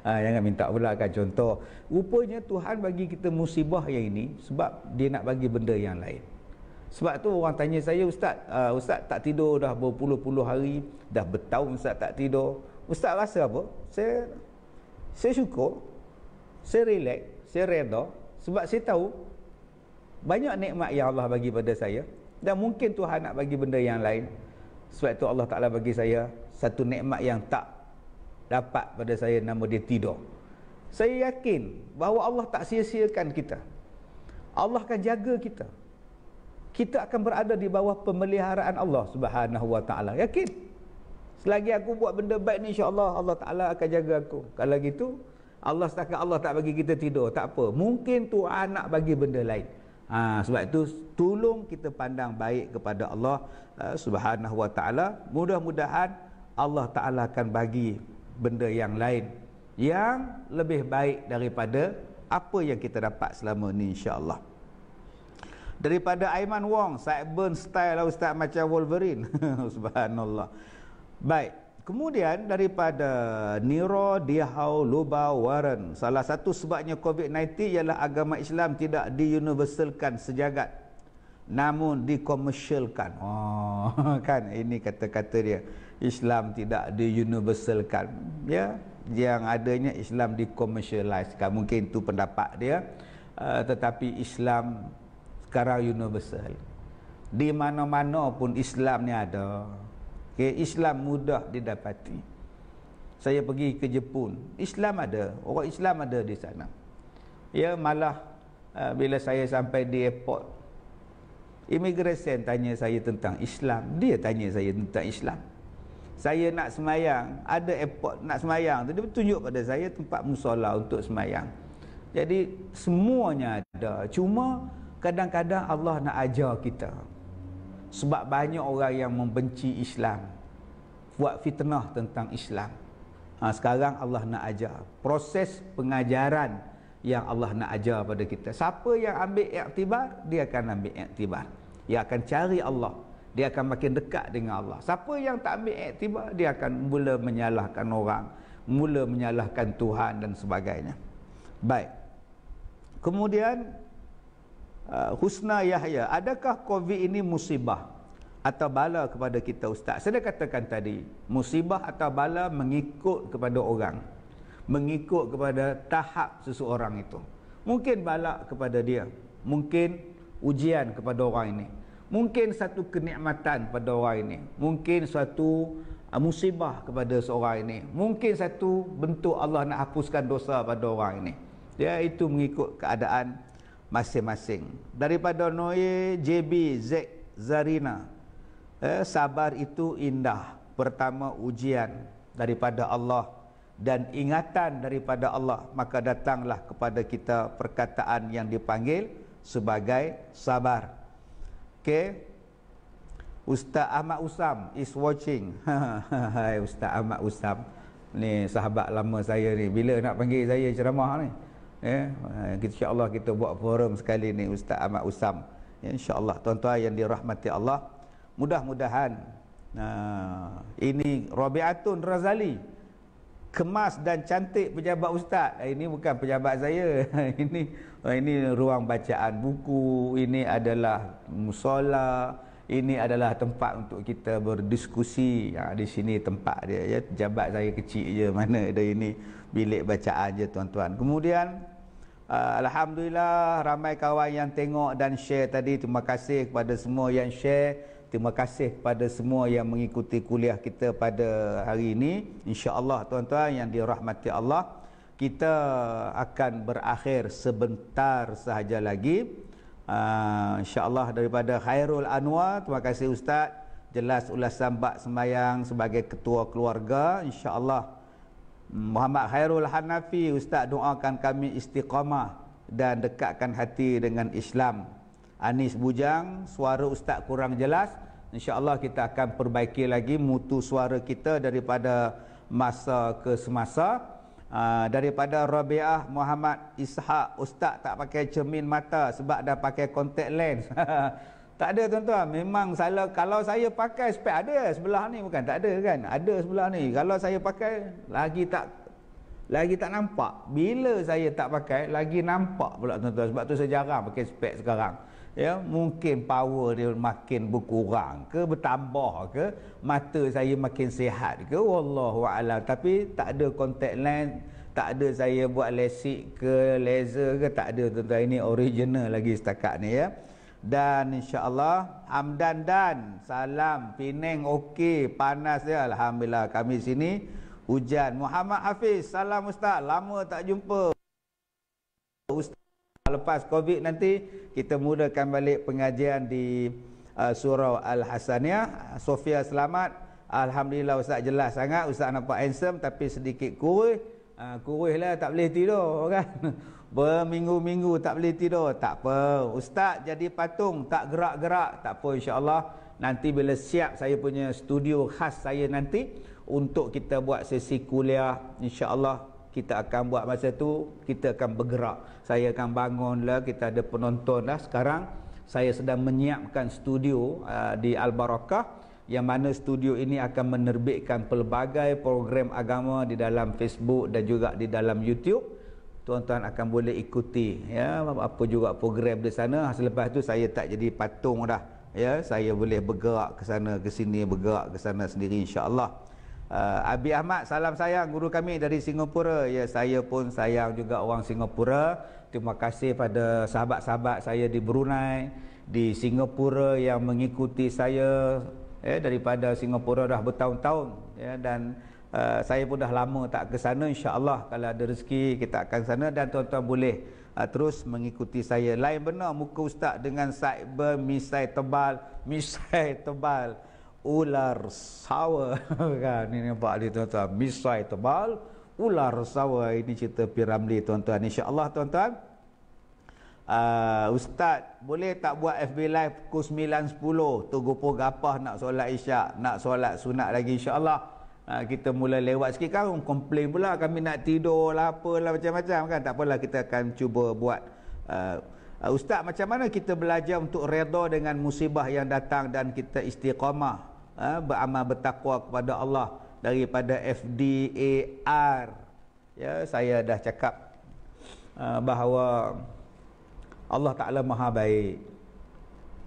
Speaker 1: ha, jangan minta pula kan contoh. Rupanya Tuhan bagi kita musibah yang ini sebab dia nak bagi benda yang lain. Sebab tu orang tanya saya, "Ustaz, uh, ustaz tak tidur dah berpuluh-puluh hari, dah bertahun ustaz tak tidur. Ustaz rasa apa?" Saya saya syukur. Saya relax saya reda sebab saya tahu banyak nikmat yang Allah bagi pada saya dan mungkin Tuhan nak bagi benda yang lain sebab itu Allah Ta'ala bagi saya satu nikmat yang tak dapat pada saya nama dia tidur saya yakin bahawa Allah tak sia-siakan kita Allah akan jaga kita kita akan berada di bawah pemeliharaan Allah Subhanahu Wa Ta'ala yakin selagi aku buat benda baik ni insya-Allah Allah Taala akan jaga aku kalau gitu Allah setakat Allah tak bagi kita tidur tak apa mungkin tu anak bagi benda lain ha, sebab itu tolong kita pandang baik kepada Allah uh, subhanahu wa ta'ala mudah-mudahan Allah ta'ala akan bagi benda yang lain yang lebih baik daripada apa yang kita dapat selama ni insyaAllah daripada Aiman Wong Sideburn style lah ustaz macam Wolverine subhanallah baik Kemudian daripada Niro Dihau Luba Warren, Salah satu sebabnya COVID-19 ialah agama Islam tidak diuniversalkan sejagat Namun dikomersialkan oh, Kan ini kata-kata dia Islam tidak diuniversalkan Ya yang adanya Islam dikomersialkan Mungkin itu pendapat dia uh, Tetapi Islam sekarang universal Di mana-mana pun Islam ni ada Okay, Islam mudah didapati. Saya pergi ke Jepun, Islam ada, orang Islam ada di sana. Ya malah uh, bila saya sampai di airport, immigration tanya saya tentang Islam, dia tanya saya tentang Islam. Saya nak semayang, ada airport nak semayang, dia tunjuk pada saya tempat musola untuk semayang. Jadi semuanya ada, cuma kadang-kadang Allah nak ajar kita sebab banyak orang yang membenci Islam buat fitnah tentang Islam ha, sekarang Allah nak ajar proses pengajaran yang Allah nak ajar pada kita siapa yang ambil iktibar dia akan ambil iktibar dia akan cari Allah dia akan makin dekat dengan Allah siapa yang tak ambil iktibar dia akan mula menyalahkan orang mula menyalahkan Tuhan dan sebagainya baik kemudian Ah, Husna Yahya, adakah COVID ini musibah atau bala kepada kita Ustaz? Saya dah katakan tadi, musibah atau bala mengikut kepada orang. Mengikut kepada tahap seseorang itu. Mungkin bala kepada dia. Mungkin ujian kepada orang ini. Mungkin satu kenikmatan kepada orang ini. Mungkin suatu ah, musibah kepada seorang ini. Mungkin satu bentuk Allah nak hapuskan dosa pada orang ini. Dia itu mengikut keadaan masing-masing daripada Noe JB Z Zarina eh, sabar itu indah pertama ujian daripada Allah dan ingatan daripada Allah maka datanglah kepada kita perkataan yang dipanggil sebagai sabar okey Ustaz Ahmad Usam is watching Hai Ustaz Ahmad Usam Ni sahabat lama saya ni Bila nak panggil saya ceramah ni Ya, insya-Allah kita buat forum sekali ni Ustaz Ahmad Usam. Ya, insya-Allah tuan-tuan yang dirahmati Allah, mudah-mudahan nah ini Rabiatun Razali kemas dan cantik pejabat ustaz. Eh, ini bukan pejabat saya. ini oh, ini ruang bacaan buku, ini adalah musola, ini adalah tempat untuk kita berdiskusi. Ya, di sini tempat dia ya. Jabat saya kecil je mana ada ini bilik bacaan je tuan-tuan. Kemudian Uh, Alhamdulillah ramai kawan yang tengok dan share tadi. Terima kasih kepada semua yang share. Terima kasih kepada semua yang mengikuti kuliah kita pada hari ini. insya Allah tuan-tuan yang dirahmati Allah. Kita akan berakhir sebentar sahaja lagi. Uh, ah, Allah daripada Khairul Anwar. Terima kasih Ustaz. Jelas ulasan bak semayang sebagai ketua keluarga. insya Allah. Muhammad Khairul Hanafi Ustaz doakan kami istiqamah dan dekatkan hati dengan Islam. Anis Bujang, suara Ustaz kurang jelas. InsyaAllah kita akan perbaiki lagi mutu suara kita daripada masa ke semasa. Uh, daripada Rabiah Muhammad Ishak Ustaz tak pakai cermin mata sebab dah pakai contact lens Tak ada tuan-tuan. Memang salah. Kalau saya pakai spek ada sebelah ni bukan. Tak ada kan. Ada sebelah ni. Kalau saya pakai lagi tak lagi tak nampak. Bila saya tak pakai lagi nampak pula tuan-tuan. Sebab tu saya jarang pakai spek sekarang. Ya, mungkin power dia makin berkurang ke bertambah ke mata saya makin sihat ke wallahu alam tapi tak ada contact lens tak ada saya buat lasik ke laser ke tak ada tuan-tuan ini original lagi setakat ni ya dan insyaAllah amdan dan salam Pening okey panas dia Alhamdulillah kami sini hujan Muhammad Hafiz salam Ustaz Lama tak jumpa Ustaz lepas Covid nanti Kita mulakan balik pengajian di uh, Surau Al-Hassaniah Sofia selamat Alhamdulillah Ustaz jelas sangat Ustaz nampak handsome tapi sedikit kurus uh, Kurus lah tak boleh tidur kan Berminggu-minggu tak boleh tidur, tak apa. Ustaz jadi patung, tak gerak-gerak, tak apa insya-Allah. Nanti bila siap saya punya studio khas saya nanti untuk kita buat sesi kuliah, insya-Allah kita akan buat masa tu, kita akan bergerak. Saya akan bangunlah, kita ada penonton lah. Sekarang saya sedang menyiapkan studio uh, di Al Barakah yang mana studio ini akan menerbitkan pelbagai program agama di dalam Facebook dan juga di dalam YouTube tuan-tuan akan boleh ikuti ya apa juga program di sana ha, selepas tu saya tak jadi patung dah ya saya boleh bergerak ke sana ke sini bergerak ke sana sendiri insyaallah uh, Abi Ahmad salam sayang guru kami dari Singapura ya saya pun sayang juga orang Singapura terima kasih pada sahabat-sahabat saya di Brunei di Singapura yang mengikuti saya ya daripada Singapura dah bertahun-tahun ya dan Uh, saya pun dah lama tak ke sana insya-Allah kalau ada rezeki kita akan sana dan tuan-tuan boleh uh, terus mengikuti saya. Lain benar muka ustaz dengan cyber misai tebal, misai tebal ular sawa kan ini nampak dia tuan-tuan misai tebal ular sawa ini cerita piramli tuan-tuan insya-Allah tuan-tuan uh, ustaz boleh tak buat FB live pukul 9.10 tunggu pun gapah nak solat isyak nak solat sunat lagi insya-Allah Ah, kita mula lewat sikit kan komplain pula kami nak tidur lah apalah macam-macam kan tak apalah kita akan cuba buat uh, ustaz macam mana kita belajar untuk redha dengan musibah yang datang dan kita istiqamah uh, beramal bertakwa kepada Allah daripada FDAR ya saya dah cakap uh, bahawa Allah Taala Maha baik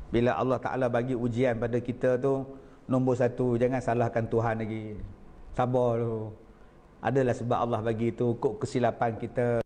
Speaker 1: bila Allah Taala bagi ujian pada kita tu nombor satu jangan salahkan Tuhan lagi sabar tu adalah sebab Allah bagi tu kok kesilapan kita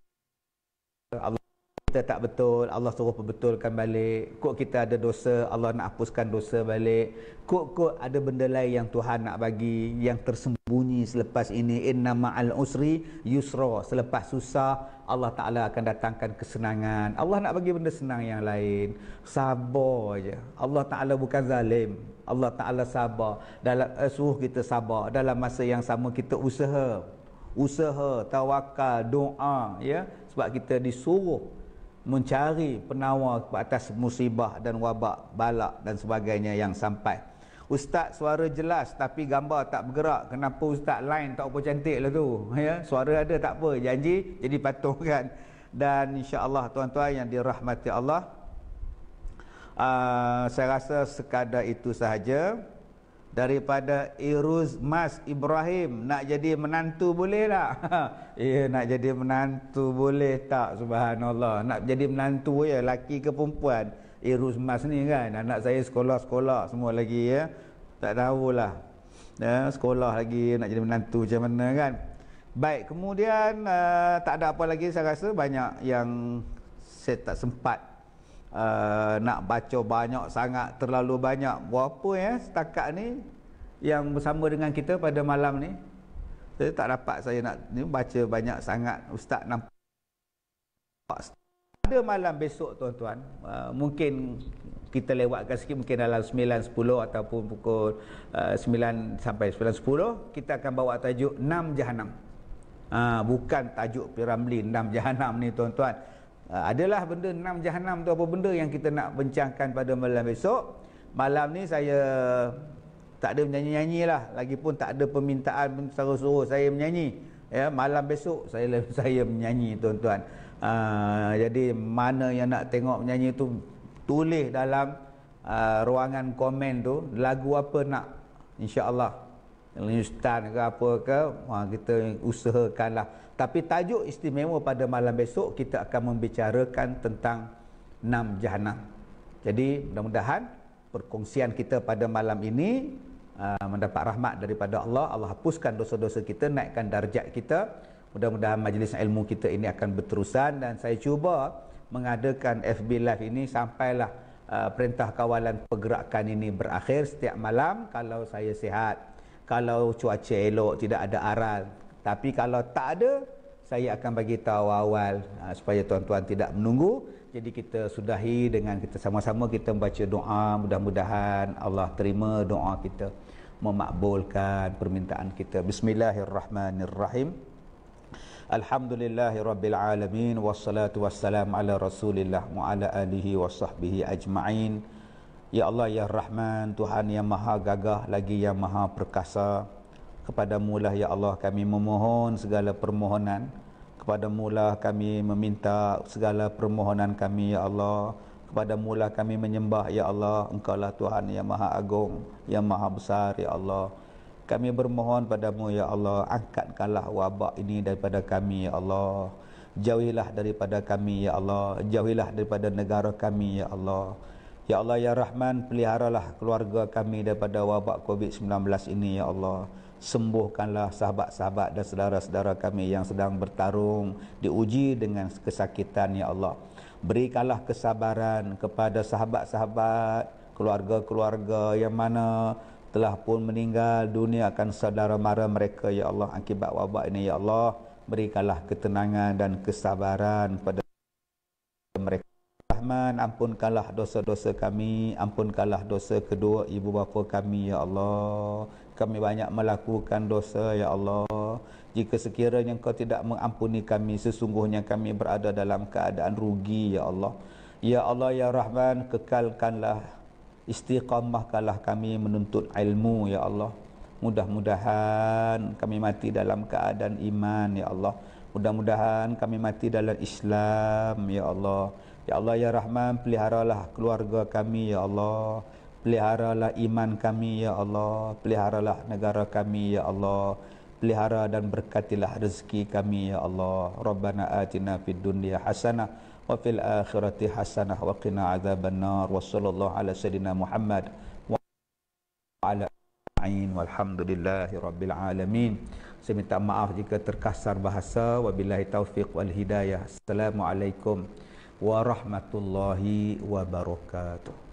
Speaker 1: Allah kita tak betul Allah suruh perbetulkan balik kok kita ada dosa Allah nak hapuskan dosa balik kok kok ada benda lain yang Tuhan nak bagi yang tersembunyi selepas ini inna ma'al usri yusra selepas susah Allah Ta'ala akan datangkan kesenangan Allah nak bagi benda senang yang lain sabar je Allah Ta'ala bukan zalim Allah Ta'ala sabar dalam eh, suruh kita sabar dalam masa yang sama kita usaha usaha tawakal doa ya sebab kita disuruh mencari penawar atas musibah dan wabak balak dan sebagainya yang sampai Ustaz suara jelas tapi gambar tak bergerak. Kenapa ustaz line tak apa cantik lah tu. Ya? Suara ada tak apa. Janji jadi patuh kan. Dan insyaAllah tuan-tuan yang dirahmati Allah. Uh, saya rasa sekadar itu sahaja. Daripada Iruz Mas Ibrahim. Nak jadi menantu boleh tak? ya nak jadi menantu boleh tak subhanallah. Nak jadi menantu ya laki ke perempuan. Eh, mas ni kan anak saya sekolah-sekolah semua lagi ya tak tahulah ya sekolah lagi nak jadi menantu macam mana kan baik kemudian uh, tak ada apa lagi saya rasa banyak yang saya tak sempat uh, nak baca banyak sangat terlalu banyak berapa ya setakat ni yang bersama dengan kita pada malam ni saya tak dapat saya nak ni baca banyak sangat ustaz nampak pada malam besok tuan-tuan uh, mungkin kita lewatkan sikit mungkin dalam 9.10 ataupun pukul uh, ah, 9 sampai 9.10 kita akan bawa tajuk 6 Jahanam uh, ah, bukan tajuk Piramli 6 Jahanam ni tuan-tuan uh, adalah benda 6 Jahanam tu apa benda yang kita nak bincangkan pada malam besok malam ni saya tak ada menyanyi-nyanyi lah lagipun tak ada permintaan suruh-suruh saya menyanyi ya malam besok saya saya menyanyi tuan-tuan Ha, jadi mana yang nak tengok penyanyi tu tulis dalam uh, ruangan komen tu lagu apa nak insyaallah Hindustan ke apa ke ha, kita usahakanlah tapi tajuk istimewa pada malam besok kita akan membicarakan tentang enam jahanam jadi mudah-mudahan perkongsian kita pada malam ini uh, mendapat rahmat daripada Allah Allah hapuskan dosa-dosa kita naikkan darjat kita Mudah-mudahan majlis ilmu kita ini akan berterusan dan saya cuba mengadakan FB Live ini sampailah uh, perintah kawalan pergerakan ini berakhir setiap malam kalau saya sihat, kalau cuaca elok, tidak ada aral. Tapi kalau tak ada, saya akan bagi tahu awal uh, supaya tuan-tuan tidak menunggu. Jadi kita sudahi dengan kita sama-sama kita membaca doa mudah-mudahan Allah terima doa kita memakbulkan permintaan kita. Bismillahirrahmanirrahim. Alhamdulillahi Rabbil Alamin Wassalatu wassalam ala Rasulillah Wa ala alihi wa sahbihi ajma'in Ya Allah Ya Rahman Tuhan yang maha gagah Lagi yang maha perkasa Kepadamu lah Ya Allah kami memohon Segala permohonan Kepadamu lah kami meminta Segala permohonan kami Ya Allah Kepadamu lah kami menyembah Ya Allah Engkau lah Tuhan yang maha agung Yang maha besar Ya Allah kami bermohon padamu ya Allah angkatkanlah wabak ini daripada kami ya Allah jauhilah daripada kami ya Allah jauhilah daripada negara kami ya Allah ya Allah ya Rahman peliharalah keluarga kami daripada wabak Covid-19 ini ya Allah sembuhkanlah sahabat-sahabat dan saudara-saudara kami yang sedang bertarung diuji dengan kesakitan ya Allah berikanlah kesabaran kepada sahabat-sahabat keluarga-keluarga yang mana telah pun meninggal dunia akan saudara mara mereka ya Allah akibat wabak ini ya Allah berikanlah ketenangan dan kesabaran pada mereka Rahman ampunkanlah dosa-dosa kami ampunkanlah dosa kedua ibu bapa kami ya Allah kami banyak melakukan dosa ya Allah jika sekiranya engkau tidak mengampuni kami sesungguhnya kami berada dalam keadaan rugi ya Allah ya Allah ya Rahman kekalkanlah istiqamahkanlah kami menuntut ilmu ya Allah mudah-mudahan kami mati dalam keadaan iman ya Allah mudah-mudahan kami mati dalam Islam ya Allah ya Allah ya Rahman peliharalah keluarga kami ya Allah peliharalah iman kami ya Allah peliharalah negara kami ya Allah pelihara dan berkatilah rezeki kami ya Allah rabbana atina fid dunya hasanah wa fil akhirati hasanah wa qina azaban wa sallallahu ala sayidina Muhammad wa ala ain walhamdulillahi rabbil alamin saya minta maaf jika terkasar bahasa wabillahi taufiq wal hidayah assalamualaikum warahmatullahi wabarakatuh